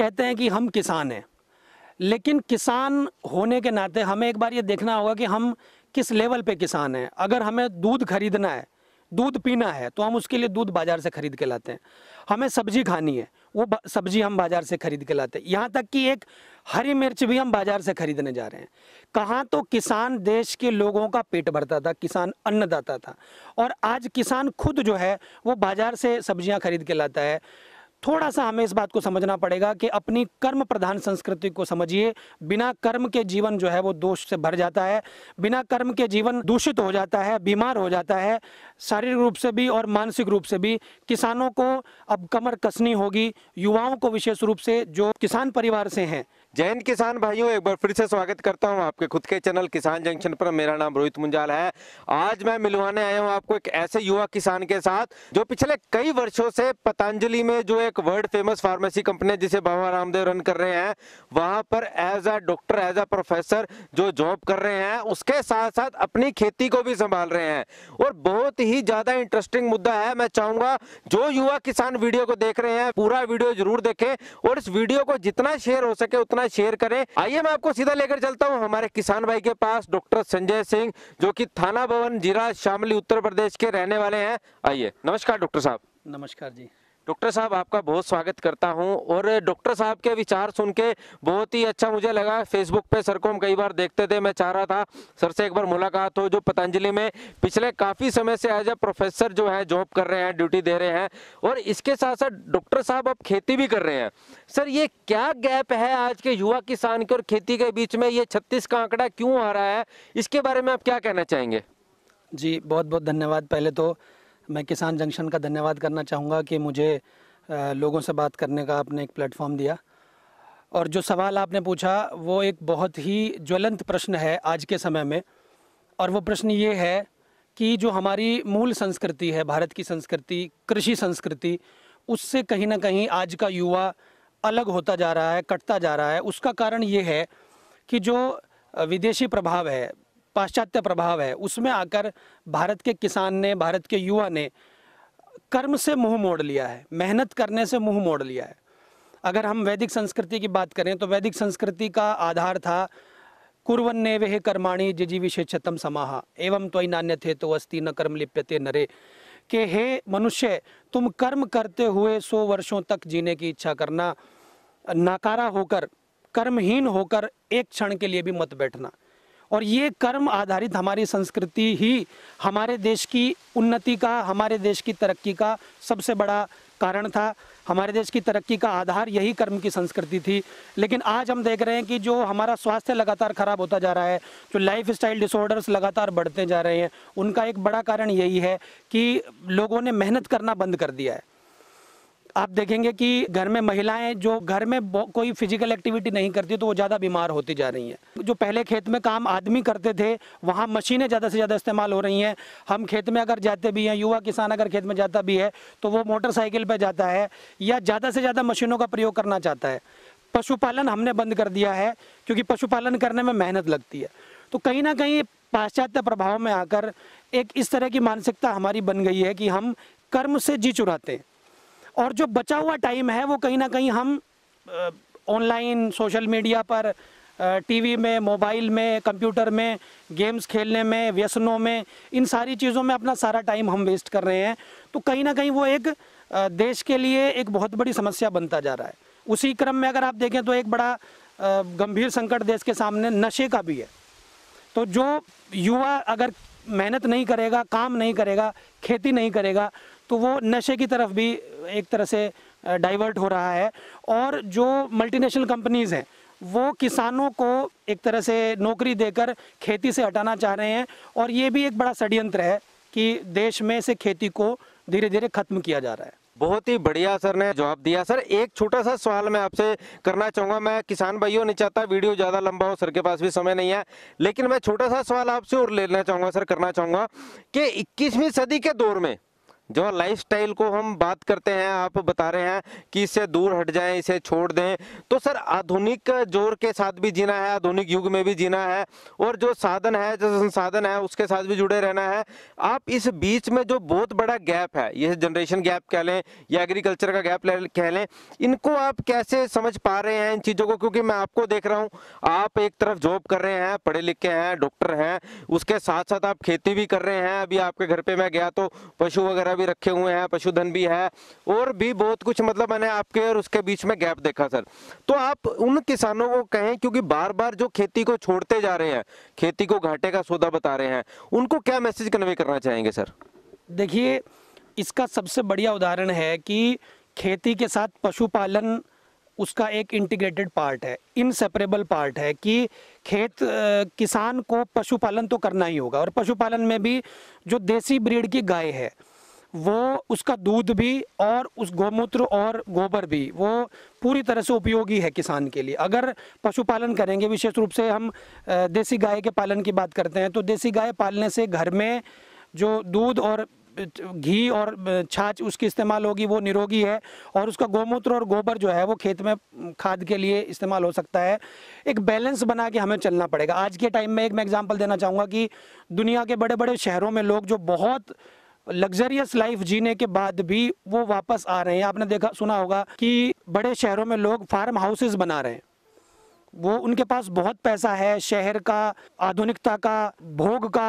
कहते हैं कि हम किसान हैं लेकिन किसान होने के नाते हमें एक बार ये देखना होगा कि हम किस लेवल पे किसान हैं अगर हमें दूध खरीदना है दूध पीना है तो हम उसके लिए दूध बाज़ार से ख़रीद के लाते हैं हमें सब्जी खानी है वो सब्जी हम बाज़ार से ख़रीद के लाते हैं यहाँ तक कि एक हरी मिर्च भी हम बाज़ार से ख़रीदने जा रहे हैं कहाँ तो किसान देश के लोगों का पेट भरता था किसान अन्नदाता था और आज किसान खुद जो है वो बाज़ार से सब्जियाँ खरीद के लाता है थोड़ा सा हमें इस बात को समझना पड़ेगा कि अपनी कर्म प्रधान संस्कृति को समझिए बिना कर्म के जीवन जो है वो दोष से भर जाता है बिना कर्म के जीवन दूषित हो जाता है बीमार हो जाता है शारीरिक रूप से भी और मानसिक रूप से भी किसानों को अब कमर कसनी होगी युवाओं को विशेष रूप से जो किसान परिवार से हैं जय हिंद किसान भाइयों एक बार फिर से स्वागत करता हूं आपके खुद के चैनल किसान जंक्शन पर मेरा नाम रोहित मुंजाल है आज मैं मिलवाने आया हूं आपको एक ऐसे युवा किसान के साथ जो पिछले कई वर्षों से पतंजलि में जो एक वर्ल्ड फेमस फार्मेसी कंपनी है जिसे बाबा रामदेव रन कर रहे हैं वहां पर as a doctor as a professor जो जॉब कर रहे हैं उसके साथ साथ अपनी खेती को भी संभाल रहे हैं और बहुत ही ज्यादा इंटरेस्टिंग मुद्दा है मैं चाहूंगा जो युवा किसान वीडियो को देख रहे हैं पूरा वीडियो जरूर देखे और इस वीडियो को जितना शेयर हो सके उतना अपना शेयर करें आइए मैं आपको सीधा लेकर चलता हूँ हमारे किसान भाई के पास डॉक्टर संजय सिंह जो की थाना भवन जिला शामली उत्तर प्रदेश के रहने वाले हैं आइए नमस्कार डॉक्टर साहब नमस्कार जी डॉक्टर साहब आपका बहुत स्वागत करता हूं और डॉक्टर साहब के विचार सुन के बहुत ही अच्छा मुझे लगा फेसबुक पे सर को हम कई बार देखते थे मैं चाह रहा था सर से एक बार मुलाकात हो जो पतंजलि में पिछले काफ़ी समय से एज ए प्रोफेसर जो है जॉब कर रहे हैं ड्यूटी दे रहे हैं और इसके साथ साथ डॉक्टर साहब अब खेती भी कर रहे हैं सर ये क्या गैप है आज के युवा किसान के और खेती के बीच में ये छत्तीस का आंकड़ा क्यों आ रहा है इसके बारे में आप क्या कहना चाहेंगे जी बहुत बहुत धन्यवाद पहले तो मैं किसान जंक्शन का धन्यवाद करना चाहूँगा कि मुझे लोगों से बात करने का आपने एक प्लेटफॉर्म दिया और जो सवाल आपने पूछा वो एक बहुत ही ज्वलंत प्रश्न है आज के समय में और वो प्रश्न ये है कि जो हमारी मूल संस्कृति है भारत की संस्कृति कृषि संस्कृति उससे कहीं ना कहीं आज का युवा अलग होता जा रहा है कटता जा रहा है उसका कारण ये है कि जो विदेशी प्रभाव है पाश्चात्य प्रभाव है उसमें आकर भारत के किसान ने भारत के युवा ने कर्म से मुंह मोड़ लिया है मेहनत करने से मुंह मोड़ लिया है अगर हम वैदिक संस्कृति की बात करें तो वैदिक संस्कृति का आधार था ने वह कर्माणी जिजी विशेषतम समाहा एवं त्वय नान्य थे तो अस्ति न कर्म लिप्यते नरे के हे मनुष्य तुम कर्म करते हुए सौ वर्षों तक जीने की इच्छा करना नाकारा होकर कर्महीन होकर एक क्षण के लिए भी मत बैठना और ये कर्म आधारित हमारी संस्कृति ही हमारे देश की उन्नति का हमारे देश की तरक्की का सबसे बड़ा कारण था हमारे देश की तरक्की का आधार यही कर्म की संस्कृति थी लेकिन आज हम देख रहे हैं कि जो हमारा स्वास्थ्य लगातार ख़राब होता जा रहा है जो लाइफ स्टाइल डिसऑर्डर्स लगातार बढ़ते जा रहे हैं उनका एक बड़ा कारण यही है कि लोगों ने मेहनत करना बंद कर दिया है आप देखेंगे कि घर में महिलाएं जो घर में कोई फिजिकल एक्टिविटी नहीं करती तो वो ज़्यादा बीमार होती जा रही हैं जो पहले खेत में काम आदमी करते थे वहाँ मशीनें ज़्यादा से ज़्यादा इस्तेमाल हो रही हैं हम खेत में अगर जाते भी हैं युवा किसान अगर खेत में जाता भी है तो वो मोटरसाइकिल पर जाता है या ज़्यादा से ज़्यादा मशीनों का प्रयोग करना चाहता है पशुपालन हमने बंद कर दिया है क्योंकि पशुपालन करने में मेहनत लगती है तो कहीं ना कहीं पाश्चात्य प्रभाव में आकर एक इस तरह की मानसिकता हमारी बन गई है कि हम कर्म से जी चुराते हैं और जो बचा हुआ टाइम है वो कहीं ना कहीं हम ऑनलाइन सोशल मीडिया पर टीवी में मोबाइल में कंप्यूटर में गेम्स खेलने में व्यसनों में इन सारी चीज़ों में अपना सारा टाइम हम वेस्ट कर रहे हैं तो कहीं ना कहीं वो एक देश के लिए एक बहुत बड़ी समस्या बनता जा रहा है उसी क्रम में अगर आप देखें तो एक बड़ा गंभीर संकट देश के सामने नशे का भी है तो जो युवा अगर मेहनत नहीं करेगा काम नहीं करेगा खेती नहीं करेगा तो वो नशे की तरफ भी एक तरह से डाइवर्ट हो रहा है और जो मल्टीनेशनल कंपनीज़ हैं वो किसानों को एक तरह से नौकरी देकर खेती से हटाना चाह रहे हैं और ये भी एक बड़ा षड्यंत्र है कि देश में से खेती को धीरे धीरे खत्म किया जा रहा है बहुत ही बढ़िया सर ने जवाब दिया सर एक छोटा सा सवाल मैं आपसे करना चाहूँगा मैं किसान भाइयों नहीं चाहता वीडियो ज़्यादा लंबा हो सर के पास भी समय नहीं है लेकिन मैं छोटा सा सवाल आपसे और लेना चाहूँगा सर करना चाहूँगा कि इक्कीसवीं सदी के दौर में जो लाइफस्टाइल को हम बात करते हैं आप बता रहे हैं कि इससे दूर हट जाएं इसे छोड़ दें तो सर आधुनिक जोर के साथ भी जीना है आधुनिक युग में भी जीना है और जो साधन है जो संसाधन है उसके साथ भी जुड़े रहना है आप इस बीच में जो बहुत बड़ा गैप है ये जनरेशन गैप कह लें या एग्रीकल्चर का गैप कह लें इनको आप कैसे समझ पा रहे हैं इन चीज़ों को क्योंकि मैं आपको देख रहा हूँ आप एक तरफ जॉब कर रहे हैं पढ़े लिखे हैं डॉक्टर हैं उसके साथ साथ आप खेती भी कर रहे हैं अभी आपके घर पर मैं गया तो पशु वगैरह भी रखे हुए हैं पशुधन भी है और भी बहुत कुछ मतलब मैंने आपके और उसके बीच में गैप देखा सर तो आप उन किसानों को कहें क्योंकि बार बार जो खेती को छोड़ते जा रहे हैं खेती को घाटे का सौदा बता रहे हैं उनको क्या मैसेज कन्वे करना चाहेंगे सर देखिए इसका सबसे बढ़िया उदाहरण है कि खेती के साथ पशुपालन उसका एक इंटीग्रेटेड पार्ट है इनसेपरेबल पार्ट है कि खेत किसान को पशुपालन तो करना ही होगा और पशुपालन में भी जो देसी ब्रीड की गाय है वो उसका दूध भी और उस गौमूत्र और गोबर भी वो पूरी तरह से उपयोगी है किसान के लिए अगर पशुपालन करेंगे विशेष रूप से हम देसी गाय के पालन की बात करते हैं तो देसी गाय पालने से घर में जो दूध और घी और छाछ उसकी इस्तेमाल होगी वो निरोगी है और उसका गोमूत्र और गोबर जो है वो खेत में खाद के लिए इस्तेमाल हो सकता है एक बैलेंस बना के हमें चलना पड़ेगा आज के टाइम में एक मैं एग्जांपल देना चाहूँगा कि दुनिया के बड़े बड़े शहरों में लोग जो बहुत लग्जरियस लाइफ जीने के बाद भी वो वापस आ रहे हैं आपने देखा सुना होगा कि बड़े शहरों में लोग फार्म हाउसेस बना रहे हैं वो उनके पास बहुत पैसा है शहर का आधुनिकता का भोग का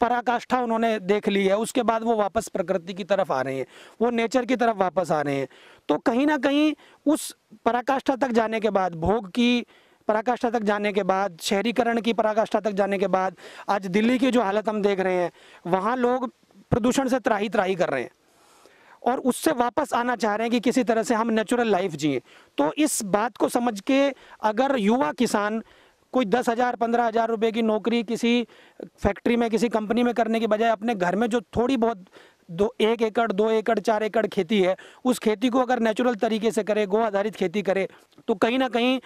पराकाष्ठा उन्होंने देख ली है उसके बाद वो वापस प्रकृति की तरफ आ रहे हैं वो नेचर की तरफ वापस आ रहे हैं तो कहीं ना कहीं उस पराकाष्ठा तक जाने के बाद भोग की पराकाष्ठा तक जाने के बाद शहरीकरण की पराकाष्ठा तक जाने के बाद आज दिल्ली की जो हालत हम देख रहे हैं वहाँ लोग प्रदूषण से त्राही त्राही कर रहे हैं और उससे वापस आना चाह रहे हैं कि किसी तरह से हम नेचुरल लाइफ जिए तो इस बात को समझ के अगर युवा किसान कोई दस हज़ार पंद्रह हज़ार रुपये की नौकरी किसी फैक्ट्री में किसी कंपनी में करने के बजाय अपने घर में जो थोड़ी बहुत दो एक एकड़ दो एकड़ चार एकड़ खेती है उस खेती को अगर नेचुरल तरीके से करे गो आधारित खेती करे तो कहीं ना कहीं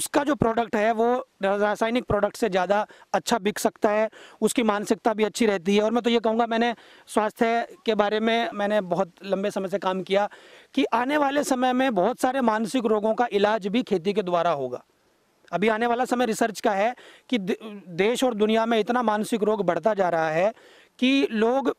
उसका जो प्रोडक्ट है वो रासायनिक प्रोडक्ट से ज़्यादा अच्छा बिक सकता है उसकी मानसिकता भी अच्छी रहती है और मैं तो ये कहूँगा मैंने स्वास्थ्य के बारे में मैंने बहुत लंबे समय से काम किया कि आने वाले समय में बहुत सारे मानसिक रोगों का इलाज भी खेती के द्वारा होगा अभी आने वाला समय रिसर्च का है कि देश और दुनिया में इतना मानसिक रोग बढ़ता जा रहा है कि लोग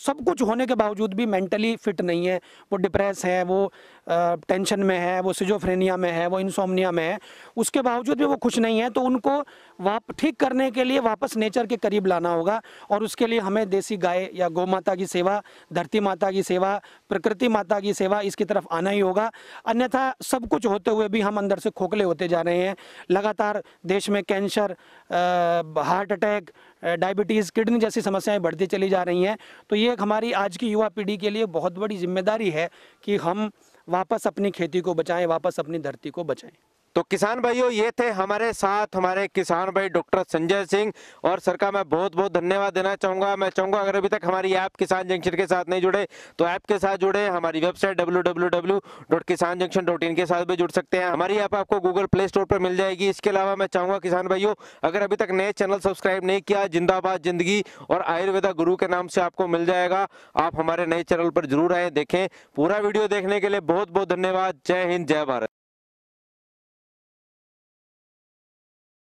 सब कुछ होने के बावजूद भी मेंटली फिट नहीं है वो डिप्रेस है वो टेंशन में है वो सिजोफ्रेनिया में है वो इंसोमनिया में है उसके बावजूद भी वो खुश नहीं है तो उनको वाप ठीक करने के लिए वापस नेचर के करीब लाना होगा और उसके लिए हमें देसी गाय या गौ माता की सेवा धरती माता की सेवा प्रकृति माता की सेवा इसकी तरफ आना ही होगा अन्यथा सब कुछ होते हुए भी हम अंदर से खोखले होते जा रहे हैं लगातार देश में cancer heart attack diabetes kidney जैसी समस्याएं बढ़ती चली जा रही हैं तो ये हमारी आज की युवा पीढ़ी के लिए बहुत बड़ी जिम्मेदारी है कि हम वापस अपनी खेती को बचाएं वापस अपनी धरती को बचाएं तो किसान भाइयों ये थे हमारे साथ हमारे किसान भाई डॉक्टर संजय सिंह और सर का मैं बहुत बहुत धन्यवाद देना चाहूँगा मैं चाहूँगा अगर अभी तक हमारी ऐप किसान जंक्शन के साथ नहीं जुड़े तो ऐप के साथ जुड़े हमारी वेबसाइट डब्ल्यू के साथ भी जुड़ सकते हैं हमारी ऐप आपको गूगल प्ले स्टोर पर मिल जाएगी इसके अलावा मैं चाहूँगा किसान भाइयों अगर अभी तक नए चैनल सब्सक्राइब नहीं किया जिंदाबाद जिंदगी और आयुर्वेदा गुरु के नाम से आपको मिल जाएगा आप हमारे नए चैनल पर जरूर आए देखें पूरा वीडियो देखने के लिए बहुत बहुत धन्यवाद जय हिंद जय भारत